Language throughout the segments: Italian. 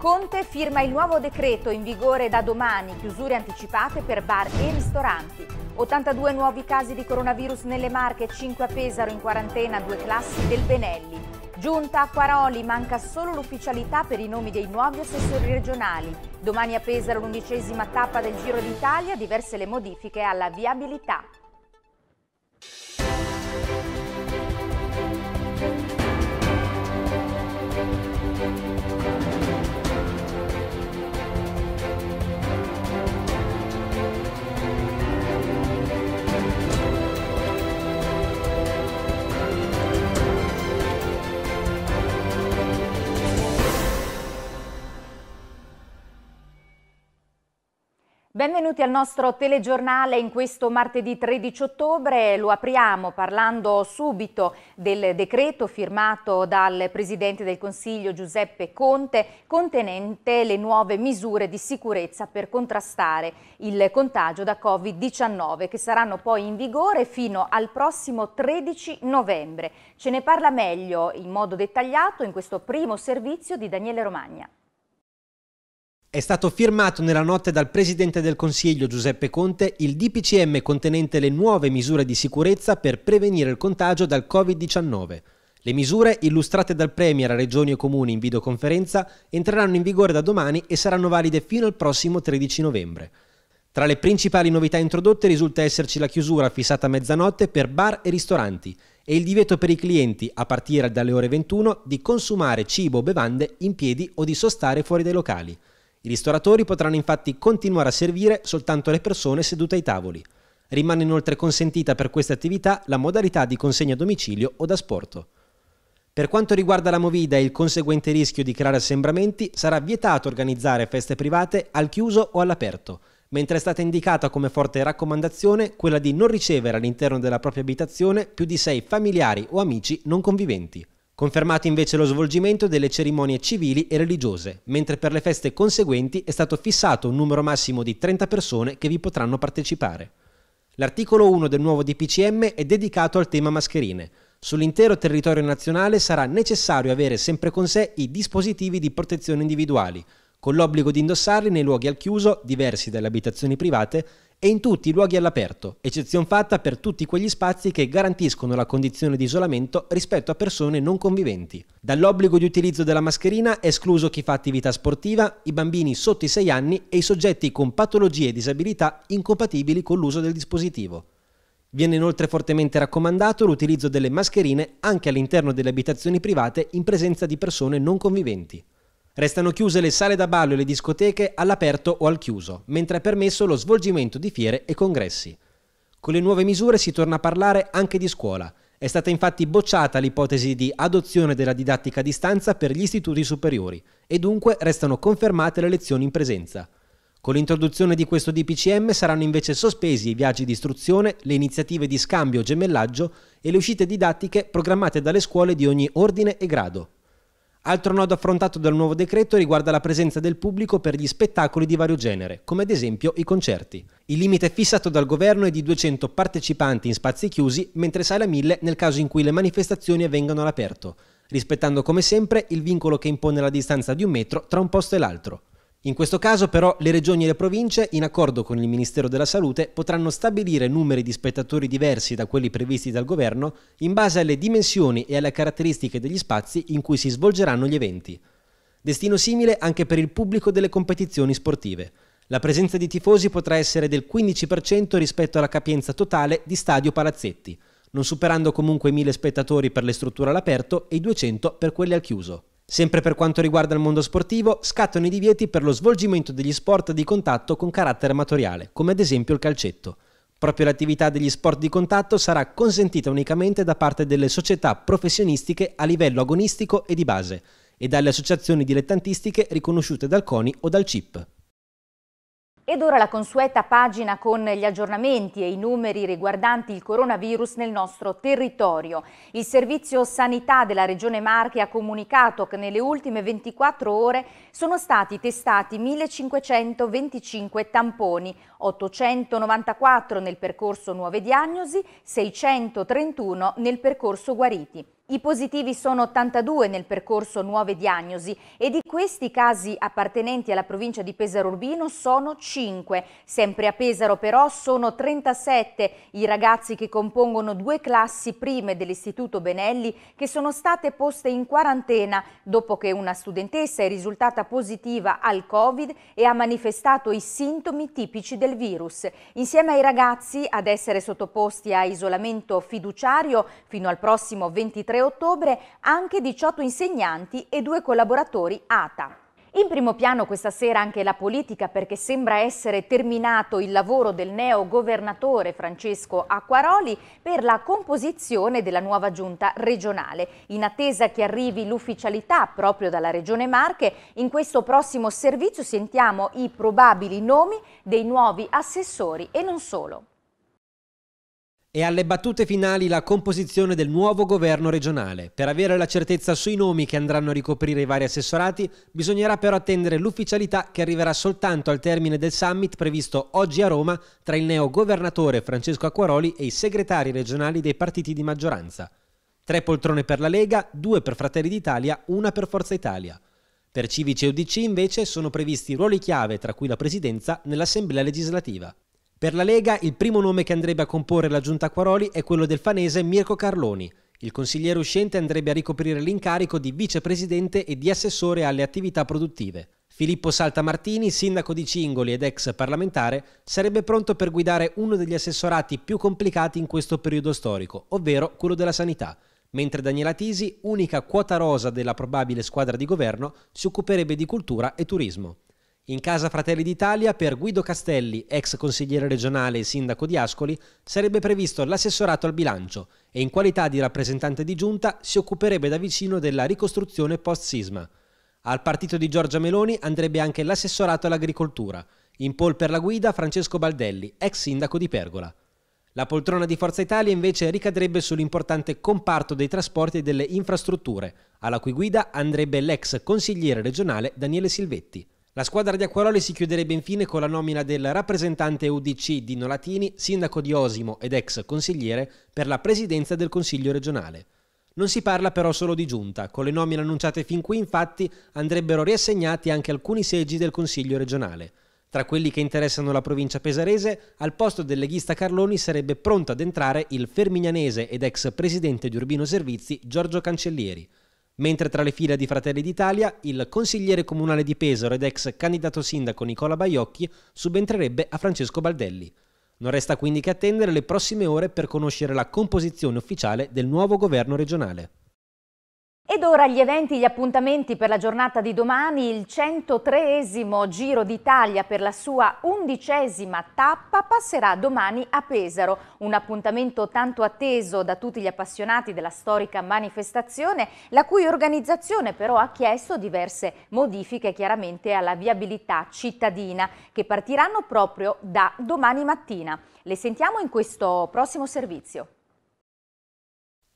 Conte firma il nuovo decreto in vigore da domani, chiusure anticipate per bar e ristoranti. 82 nuovi casi di coronavirus nelle Marche, 5 a Pesaro in quarantena, due classi del Benelli. Giunta a Quaroli, manca solo l'ufficialità per i nomi dei nuovi assessori regionali. Domani a Pesaro l'undicesima tappa del Giro d'Italia, diverse le modifiche alla viabilità. Benvenuti al nostro telegiornale in questo martedì 13 ottobre. Lo apriamo parlando subito del decreto firmato dal Presidente del Consiglio Giuseppe Conte contenente le nuove misure di sicurezza per contrastare il contagio da Covid-19 che saranno poi in vigore fino al prossimo 13 novembre. Ce ne parla meglio in modo dettagliato in questo primo servizio di Daniele Romagna. È stato firmato nella notte dal Presidente del Consiglio Giuseppe Conte il DPCM contenente le nuove misure di sicurezza per prevenire il contagio dal Covid-19. Le misure, illustrate dal Premier a Regioni e Comuni in videoconferenza, entreranno in vigore da domani e saranno valide fino al prossimo 13 novembre. Tra le principali novità introdotte risulta esserci la chiusura fissata a mezzanotte per bar e ristoranti e il divieto per i clienti, a partire dalle ore 21, di consumare cibo o bevande in piedi o di sostare fuori dai locali. I ristoratori potranno infatti continuare a servire soltanto le persone sedute ai tavoli. Rimane inoltre consentita per queste attività la modalità di consegna a domicilio o da sporto. Per quanto riguarda la Movida e il conseguente rischio di creare assembramenti, sarà vietato organizzare feste private al chiuso o all'aperto, mentre è stata indicata come forte raccomandazione quella di non ricevere all'interno della propria abitazione più di sei familiari o amici non conviventi. Confermato invece lo svolgimento delle cerimonie civili e religiose, mentre per le feste conseguenti è stato fissato un numero massimo di 30 persone che vi potranno partecipare. L'articolo 1 del nuovo DPCM è dedicato al tema mascherine. Sull'intero territorio nazionale sarà necessario avere sempre con sé i dispositivi di protezione individuali, con l'obbligo di indossarli nei luoghi al chiuso diversi dalle abitazioni private e in tutti i luoghi all'aperto, eccezion fatta per tutti quegli spazi che garantiscono la condizione di isolamento rispetto a persone non conviventi. Dall'obbligo di utilizzo della mascherina è escluso chi fa attività sportiva, i bambini sotto i 6 anni e i soggetti con patologie e disabilità incompatibili con l'uso del dispositivo. Viene inoltre fortemente raccomandato l'utilizzo delle mascherine anche all'interno delle abitazioni private in presenza di persone non conviventi. Restano chiuse le sale da ballo e le discoteche all'aperto o al chiuso, mentre è permesso lo svolgimento di fiere e congressi. Con le nuove misure si torna a parlare anche di scuola. È stata infatti bocciata l'ipotesi di adozione della didattica a distanza per gli istituti superiori e dunque restano confermate le lezioni in presenza. Con l'introduzione di questo DPCM saranno invece sospesi i viaggi di istruzione, le iniziative di scambio o gemellaggio e le uscite didattiche programmate dalle scuole di ogni ordine e grado. Altro nodo affrontato dal nuovo decreto riguarda la presenza del pubblico per gli spettacoli di vario genere, come ad esempio i concerti. Il limite fissato dal governo è di 200 partecipanti in spazi chiusi, mentre sale a 1000 nel caso in cui le manifestazioni avvengano all'aperto, rispettando come sempre il vincolo che impone la distanza di un metro tra un posto e l'altro. In questo caso però le regioni e le province, in accordo con il Ministero della Salute, potranno stabilire numeri di spettatori diversi da quelli previsti dal governo in base alle dimensioni e alle caratteristiche degli spazi in cui si svolgeranno gli eventi. Destino simile anche per il pubblico delle competizioni sportive. La presenza di tifosi potrà essere del 15% rispetto alla capienza totale di Stadio Palazzetti, non superando comunque i 1000 spettatori per le strutture all'aperto e i 200 per quelle al chiuso. Sempre per quanto riguarda il mondo sportivo, scattano i divieti per lo svolgimento degli sport di contatto con carattere amatoriale, come ad esempio il calcetto. Proprio l'attività degli sport di contatto sarà consentita unicamente da parte delle società professionistiche a livello agonistico e di base e dalle associazioni dilettantistiche riconosciute dal CONI o dal CIP. Ed ora la consueta pagina con gli aggiornamenti e i numeri riguardanti il coronavirus nel nostro territorio. Il Servizio Sanità della Regione Marche ha comunicato che nelle ultime 24 ore sono stati testati 1525 tamponi, 894 nel percorso nuove diagnosi, 631 nel percorso guariti. I positivi sono 82 nel percorso nuove diagnosi e di questi casi appartenenti alla provincia di Pesaro Urbino sono 5. Sempre a Pesaro però sono 37 i ragazzi che compongono due classi prime dell'Istituto Benelli che sono state poste in quarantena dopo che una studentessa è risultata positiva al Covid e ha manifestato i sintomi tipici del virus. Insieme ai ragazzi ad essere sottoposti a isolamento fiduciario fino al prossimo 23 ottobre anche 18 insegnanti e due collaboratori ATA. In primo piano questa sera anche la politica perché sembra essere terminato il lavoro del neo governatore Francesco Acquaroli per la composizione della nuova giunta regionale. In attesa che arrivi l'ufficialità proprio dalla regione Marche, in questo prossimo servizio sentiamo i probabili nomi dei nuovi assessori e non solo. È alle battute finali la composizione del nuovo governo regionale. Per avere la certezza sui nomi che andranno a ricoprire i vari assessorati, bisognerà però attendere l'ufficialità che arriverà soltanto al termine del summit previsto oggi a Roma tra il neo governatore Francesco Acquaroli e i segretari regionali dei partiti di maggioranza. Tre poltrone per la Lega, due per Fratelli d'Italia, una per Forza Italia. Per Civici e UDC invece sono previsti ruoli chiave, tra cui la presidenza, nell'Assemblea legislativa. Per la Lega il primo nome che andrebbe a comporre la giunta Quaroli è quello del fanese Mirko Carloni. Il consigliere uscente andrebbe a ricoprire l'incarico di vicepresidente e di assessore alle attività produttive. Filippo Saltamartini, sindaco di Cingoli ed ex parlamentare, sarebbe pronto per guidare uno degli assessorati più complicati in questo periodo storico, ovvero quello della sanità, mentre Daniela Tisi, unica quota rosa della probabile squadra di governo, si occuperebbe di cultura e turismo. In casa Fratelli d'Italia per Guido Castelli, ex consigliere regionale e sindaco di Ascoli, sarebbe previsto l'assessorato al bilancio e in qualità di rappresentante di giunta si occuperebbe da vicino della ricostruzione post-sisma. Al partito di Giorgia Meloni andrebbe anche l'assessorato all'agricoltura. In pol per la guida Francesco Baldelli, ex sindaco di Pergola. La poltrona di Forza Italia invece ricadrebbe sull'importante comparto dei trasporti e delle infrastrutture, alla cui guida andrebbe l'ex consigliere regionale Daniele Silvetti. La squadra di Acquaroli si chiuderebbe infine con la nomina del rappresentante UDC Dino Latini, sindaco di Osimo ed ex consigliere per la presidenza del Consiglio regionale. Non si parla però solo di giunta, con le nomine annunciate fin qui infatti andrebbero riassegnati anche alcuni seggi del Consiglio regionale. Tra quelli che interessano la provincia pesarese, al posto del leghista Carloni sarebbe pronto ad entrare il fermignanese ed ex presidente di Urbino Servizi Giorgio Cancellieri mentre tra le fila di Fratelli d'Italia il consigliere comunale di Pesaro ed ex candidato sindaco Nicola Baiocchi subentrerebbe a Francesco Baldelli. Non resta quindi che attendere le prossime ore per conoscere la composizione ufficiale del nuovo governo regionale. Ed ora gli eventi, gli appuntamenti per la giornata di domani, il 103 Giro d'Italia per la sua undicesima tappa passerà domani a Pesaro, un appuntamento tanto atteso da tutti gli appassionati della storica manifestazione, la cui organizzazione però ha chiesto diverse modifiche chiaramente alla viabilità cittadina, che partiranno proprio da domani mattina. Le sentiamo in questo prossimo servizio.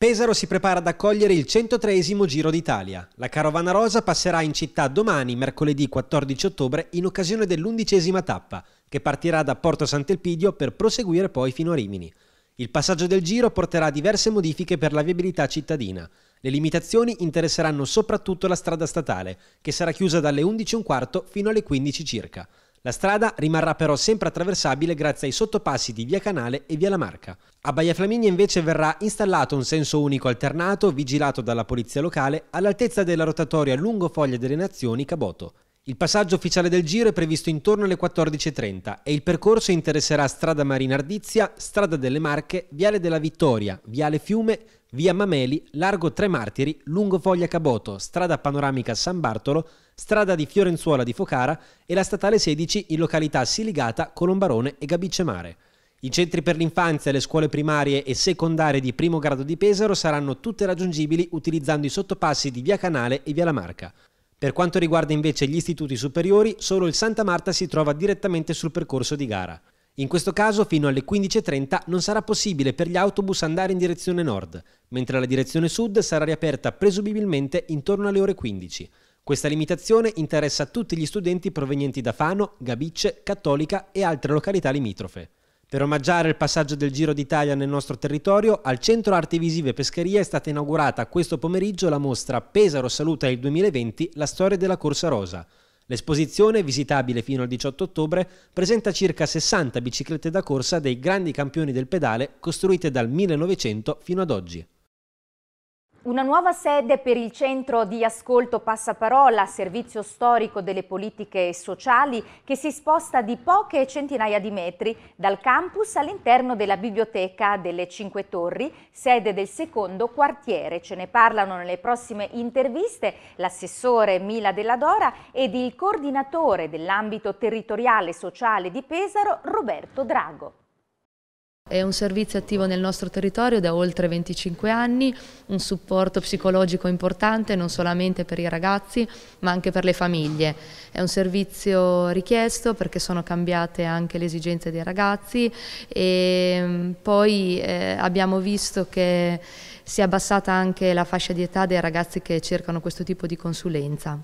Pesaro si prepara ad accogliere il 103 Giro d'Italia. La carovana rosa passerà in città domani, mercoledì 14 ottobre, in occasione dell'undicesima tappa, che partirà da Porto Sant'Elpidio per proseguire poi fino a Rimini. Il passaggio del giro porterà diverse modifiche per la viabilità cittadina. Le limitazioni interesseranno soprattutto la strada statale, che sarà chiusa dalle 11.15 fino alle 15 circa. La strada rimarrà però sempre attraversabile grazie ai sottopassi di Via Canale e Via La Marca. A Baia Flaminia invece verrà installato un senso unico alternato vigilato dalla polizia locale all'altezza della rotatoria lungo Foglia delle Nazioni Caboto. Il passaggio ufficiale del giro è previsto intorno alle 14.30 e il percorso interesserà Strada Marina Ardizia, Strada delle Marche, Viale della Vittoria, Viale Fiume, Via Mameli, Largo Tre Martiri, Lungo Foglia Caboto, Strada Panoramica San Bartolo, strada di Fiorenzuola di Focara e la statale 16 in località Siligata, Colombarone e Gabicemare. I centri per l'infanzia, le scuole primarie e secondarie di primo grado di Pesaro saranno tutte raggiungibili utilizzando i sottopassi di Via Canale e Via La Marca. Per quanto riguarda invece gli istituti superiori, solo il Santa Marta si trova direttamente sul percorso di gara. In questo caso fino alle 15.30 non sarà possibile per gli autobus andare in direzione nord, mentre la direzione sud sarà riaperta presumibilmente intorno alle ore 15. Questa limitazione interessa tutti gli studenti provenienti da Fano, Gabicce, Cattolica e altre località limitrofe. Per omaggiare il passaggio del Giro d'Italia nel nostro territorio, al Centro Arti Visive Pescheria è stata inaugurata questo pomeriggio la mostra Pesaro Saluta il 2020, la storia della Corsa Rosa. L'esposizione, visitabile fino al 18 ottobre, presenta circa 60 biciclette da corsa dei grandi campioni del pedale costruite dal 1900 fino ad oggi. Una nuova sede per il centro di ascolto Passaparola, servizio storico delle politiche sociali, che si sposta di poche centinaia di metri dal campus all'interno della biblioteca delle Cinque Torri, sede del secondo quartiere. Ce ne parlano nelle prossime interviste l'assessore Mila Della Dora ed il coordinatore dell'ambito territoriale sociale di Pesaro, Roberto Drago. È un servizio attivo nel nostro territorio da oltre 25 anni, un supporto psicologico importante non solamente per i ragazzi ma anche per le famiglie. È un servizio richiesto perché sono cambiate anche le esigenze dei ragazzi e mm, poi eh, abbiamo visto che si è abbassata anche la fascia di età dei ragazzi che cercano questo tipo di consulenza.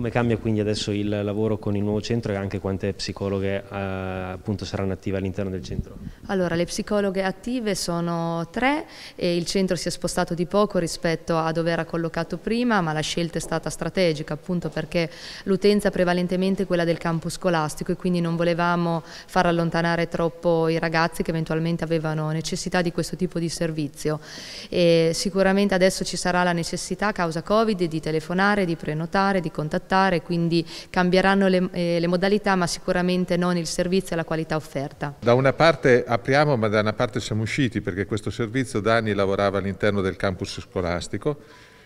Come cambia quindi adesso il lavoro con il nuovo centro e anche quante psicologhe eh, saranno attive all'interno del centro? Allora, le psicologhe attive sono tre e il centro si è spostato di poco rispetto a dove era collocato prima, ma la scelta è stata strategica appunto perché l'utenza è prevalentemente quella del campo scolastico e quindi non volevamo far allontanare troppo i ragazzi che eventualmente avevano necessità di questo tipo di servizio. E sicuramente adesso ci sarà la necessità, causa Covid, di telefonare, di prenotare, di contattare adattare, quindi cambieranno le, eh, le modalità ma sicuramente non il servizio e la qualità offerta. Da una parte apriamo ma da una parte siamo usciti perché questo servizio da anni lavorava all'interno del campus scolastico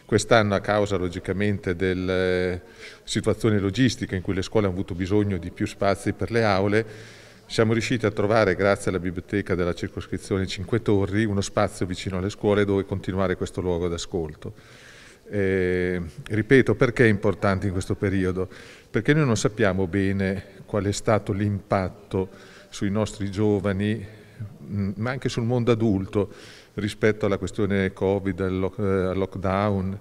quest'anno a causa logicamente delle eh, situazioni logistiche in cui le scuole hanno avuto bisogno di più spazi per le aule, siamo riusciti a trovare, grazie alla biblioteca della circoscrizione Cinque Torri, uno spazio vicino alle scuole dove continuare questo luogo d'ascolto. Eh, ripeto, perché è importante in questo periodo? Perché noi non sappiamo bene qual è stato l'impatto sui nostri giovani, mm, ma anche sul mondo adulto rispetto alla questione Covid, al, eh, al lockdown.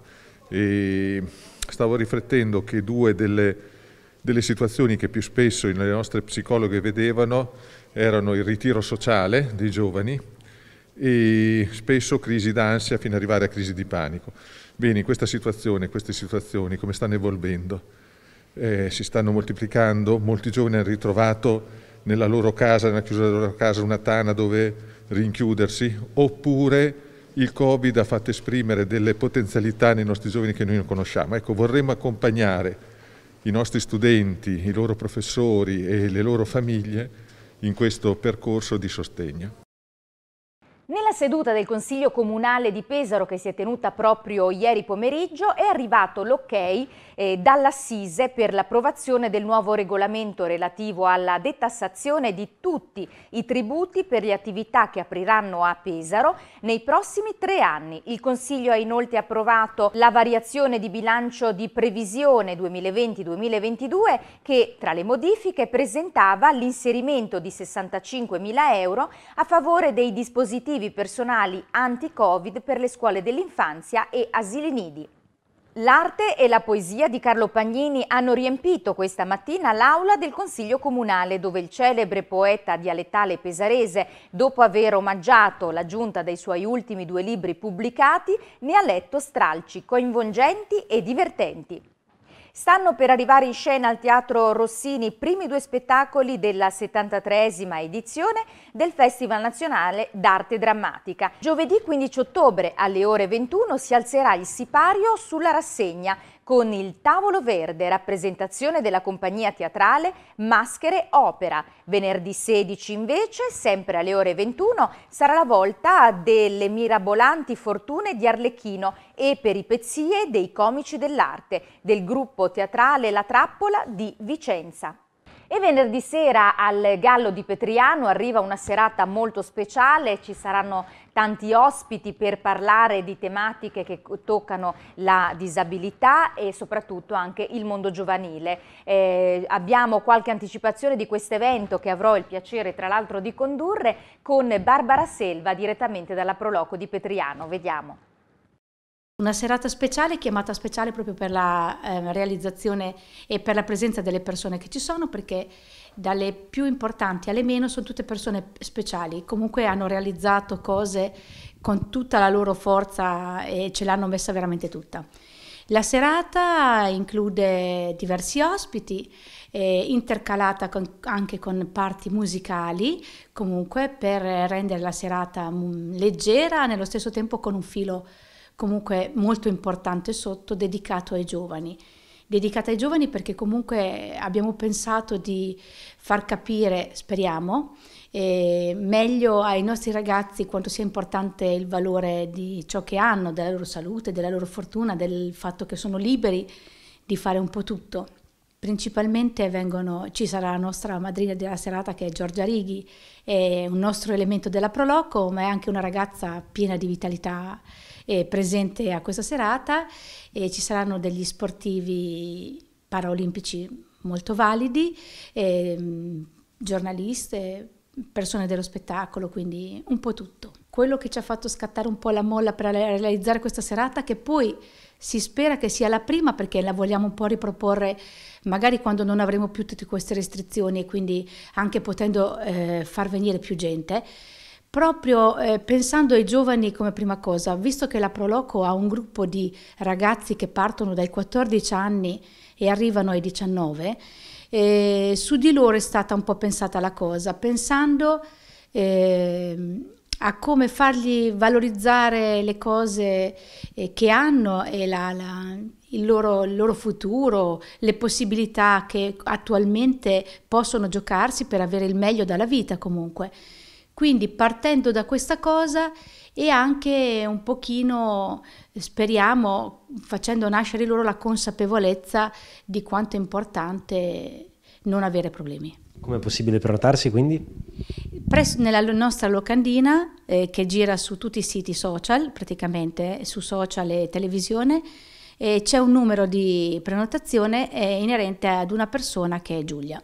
E stavo riflettendo che due delle, delle situazioni che più spesso le nostre psicologhe vedevano erano il ritiro sociale dei giovani, e spesso crisi d'ansia fino ad arrivare a crisi di panico. Bene, in questa situazione, queste situazioni come stanno evolvendo? Eh, si stanno moltiplicando, molti giovani hanno ritrovato nella loro casa, nella chiusura della loro casa, una tana dove rinchiudersi, oppure il Covid ha fatto esprimere delle potenzialità nei nostri giovani che noi non conosciamo. Ecco, vorremmo accompagnare i nostri studenti, i loro professori e le loro famiglie in questo percorso di sostegno. Nella seduta del Consiglio Comunale di Pesaro che si è tenuta proprio ieri pomeriggio è arrivato l'ok eh, dall'Assise per l'approvazione del nuovo regolamento relativo alla detassazione di tutti i tributi per le attività che apriranno a Pesaro nei prossimi tre anni. Il Consiglio ha inoltre approvato la variazione di bilancio di previsione 2020-2022 che tra le modifiche presentava l'inserimento di 65.000 euro a favore dei dispositivi obiettivi personali anti-Covid per le scuole dell'infanzia e asili nidi. L'arte e la poesia di Carlo Pagnini hanno riempito questa mattina l'aula del Consiglio Comunale dove il celebre poeta dialettale pesarese, dopo aver omaggiato la giunta dei suoi ultimi due libri pubblicati, ne ha letto stralci coinvolgenti e divertenti. Stanno per arrivare in scena al Teatro Rossini i primi due spettacoli della 73esima edizione del Festival Nazionale d'Arte Drammatica. Giovedì 15 ottobre alle ore 21 si alzerà il sipario sulla rassegna con il Tavolo Verde, rappresentazione della compagnia teatrale Maschere Opera. Venerdì 16 invece, sempre alle ore 21, sarà la volta delle mirabolanti fortune di Arlecchino e peripezie dei comici dell'arte del gruppo teatrale La Trappola di Vicenza. E venerdì sera al Gallo di Petriano arriva una serata molto speciale, ci saranno tanti ospiti per parlare di tematiche che toccano la disabilità e soprattutto anche il mondo giovanile. Eh, abbiamo qualche anticipazione di questo evento che avrò il piacere tra l'altro di condurre con Barbara Selva direttamente dalla Proloco di Petriano. Vediamo. Una serata speciale, chiamata speciale proprio per la eh, realizzazione e per la presenza delle persone che ci sono, perché dalle più importanti alle meno sono tutte persone speciali, comunque hanno realizzato cose con tutta la loro forza e ce l'hanno messa veramente tutta. La serata include diversi ospiti, eh, intercalata con, anche con parti musicali, comunque per rendere la serata mm, leggera, nello stesso tempo con un filo comunque molto importante sotto dedicato ai giovani. Dedicata ai giovani perché comunque abbiamo pensato di far capire, speriamo, eh, meglio ai nostri ragazzi quanto sia importante il valore di ciò che hanno, della loro salute, della loro fortuna, del fatto che sono liberi di fare un po' tutto. Principalmente vengono, ci sarà la nostra madrina della serata che è Giorgia Righi, è un nostro elemento della Proloco, ma è anche una ragazza piena di vitalità eh, presente a questa serata e ci saranno degli sportivi paraolimpici molto validi, eh, giornaliste, persone dello spettacolo, quindi un po' tutto. Quello che ci ha fatto scattare un po' la molla per realizzare questa serata, che poi si spera che sia la prima perché la vogliamo un po' riproporre magari quando non avremo più tutte queste restrizioni e quindi anche potendo eh, far venire più gente proprio eh, pensando ai giovani come prima cosa, visto che la Proloco ha un gruppo di ragazzi che partono dai 14 anni e arrivano ai 19, eh, su di loro è stata un po' pensata la cosa, pensando eh, a come fargli valorizzare le cose eh, che hanno e la, la, il, loro, il loro futuro, le possibilità che attualmente possono giocarsi per avere il meglio dalla vita comunque. Quindi partendo da questa cosa e anche un pochino, speriamo, facendo nascere loro la consapevolezza di quanto è importante non avere problemi. Come è possibile prenotarsi quindi? Presso, nella nostra locandina eh, che gira su tutti i siti social, praticamente eh, su social e televisione, eh, c'è un numero di prenotazione eh, inerente ad una persona che è Giulia.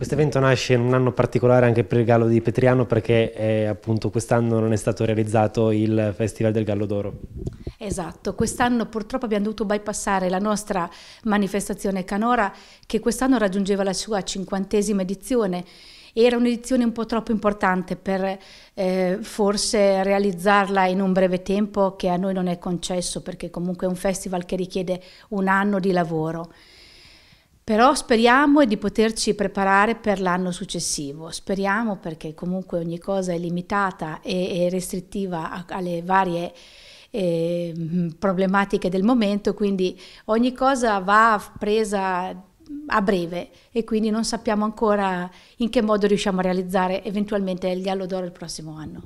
Questo evento nasce in un anno particolare anche per il Gallo di Petriano perché eh, appunto quest'anno non è stato realizzato il Festival del Gallo d'Oro. Esatto, quest'anno purtroppo abbiamo dovuto bypassare la nostra manifestazione Canora che quest'anno raggiungeva la sua cinquantesima edizione. Era un'edizione un po' troppo importante per eh, forse realizzarla in un breve tempo che a noi non è concesso perché comunque è un festival che richiede un anno di lavoro. Però speriamo di poterci preparare per l'anno successivo, speriamo perché comunque ogni cosa è limitata e, restrittiva alle varie eh, problematiche del momento, quindi ogni cosa va presa a breve e quindi non sappiamo ancora in che modo riusciamo a realizzare eventualmente il Gallo d'Oro il prossimo anno.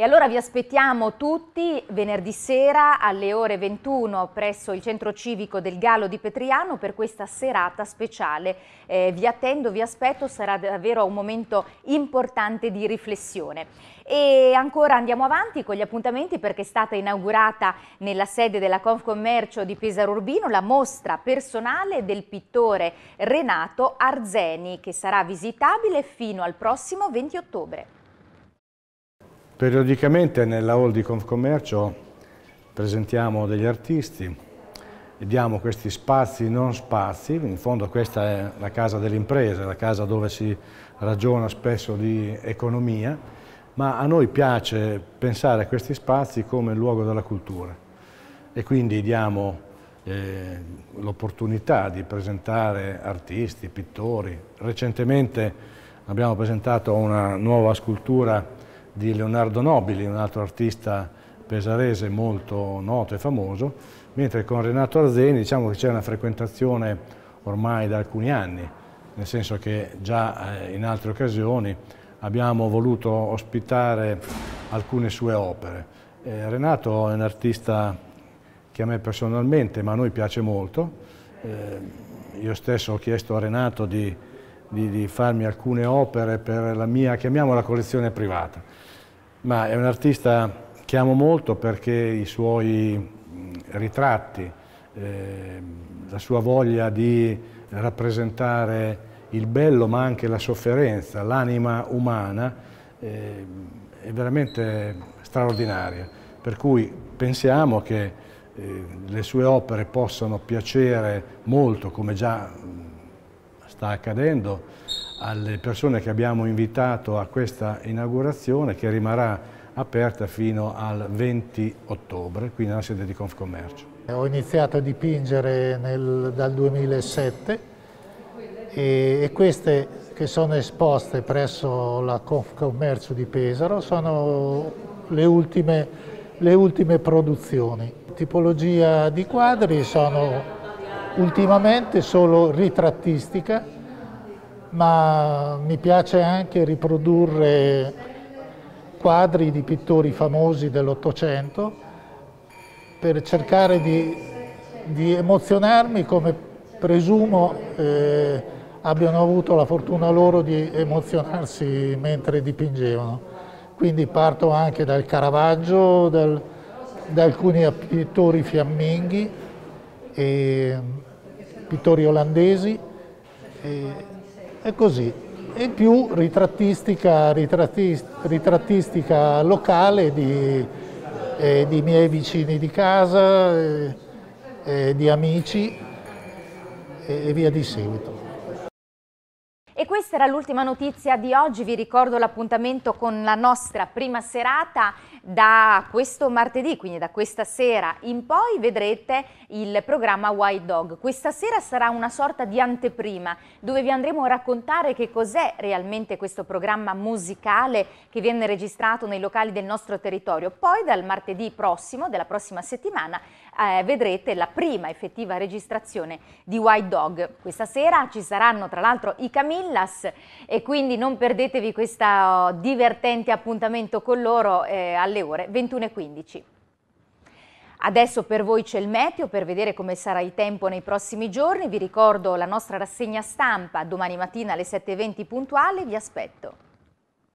E allora vi aspettiamo tutti venerdì sera alle ore 21 presso il centro civico del Gallo di Petriano per questa serata speciale. Eh, vi attendo, vi aspetto, sarà davvero un momento importante di riflessione. E ancora andiamo avanti con gli appuntamenti perché è stata inaugurata nella sede della Confcommercio di Pesaro Urbino la mostra personale del pittore Renato Arzeni che sarà visitabile fino al prossimo 20 ottobre. Periodicamente nella hall di Confcommercio presentiamo degli artisti e diamo questi spazi non spazi, in fondo questa è la casa dell'impresa, la casa dove si ragiona spesso di economia, ma a noi piace pensare a questi spazi come luogo della cultura e quindi diamo eh, l'opportunità di presentare artisti, pittori. Recentemente abbiamo presentato una nuova scultura di Leonardo Nobili, un altro artista pesarese molto noto e famoso, mentre con Renato Arzeni diciamo che c'è una frequentazione ormai da alcuni anni, nel senso che già eh, in altre occasioni abbiamo voluto ospitare alcune sue opere. Eh, Renato è un artista che a me personalmente, ma a noi piace molto, eh, io stesso ho chiesto a Renato di di, di farmi alcune opere per la mia, chiamiamola collezione privata, ma è un artista che amo molto perché i suoi ritratti, eh, la sua voglia di rappresentare il bello ma anche la sofferenza, l'anima umana eh, è veramente straordinaria. Per cui pensiamo che eh, le sue opere possano piacere molto, come già sta accadendo alle persone che abbiamo invitato a questa inaugurazione che rimarrà aperta fino al 20 ottobre, qui nella sede di Confcommercio. Ho iniziato a dipingere nel, dal 2007 e, e, queste che sono esposte presso la Confcommercio di Pesaro sono le ultime, le ultime produzioni. Tipologia di quadri sono ultimamente solo ritrattistica, ma mi piace anche riprodurre quadri di pittori famosi dell'Ottocento per cercare di, di, emozionarmi come presumo eh, abbiano avuto la fortuna loro di emozionarsi mentre dipingevano. Quindi parto anche dal Caravaggio, dal, da alcuni pittori fiamminghi, e pittori olandesi e, e così. E più ritrattistica, ritrattis, ritrattistica locale di, eh, di, miei vicini di casa, eh, eh, di amici e via di seguito. E questa era l'ultima notizia di oggi, vi ricordo l'appuntamento con la nostra prima serata da questo martedì, quindi da questa sera in poi, vedrete il programma White Dog. Questa sera sarà una sorta di anteprima dove vi andremo a raccontare che cos'è realmente questo programma musicale che viene registrato nei locali del nostro territorio. Poi dal martedì prossimo, della prossima settimana, eh, vedrete la prima effettiva registrazione di White Dog. Questa sera ci saranno tra l'altro i Camillas e quindi non perdetevi questo divertente appuntamento con loro eh, alle ore 21.15. Adesso per voi c'è il meteo per vedere come sarà il tempo nei prossimi giorni. Vi ricordo la nostra rassegna stampa domani mattina alle 7.20 puntuali. Vi aspetto.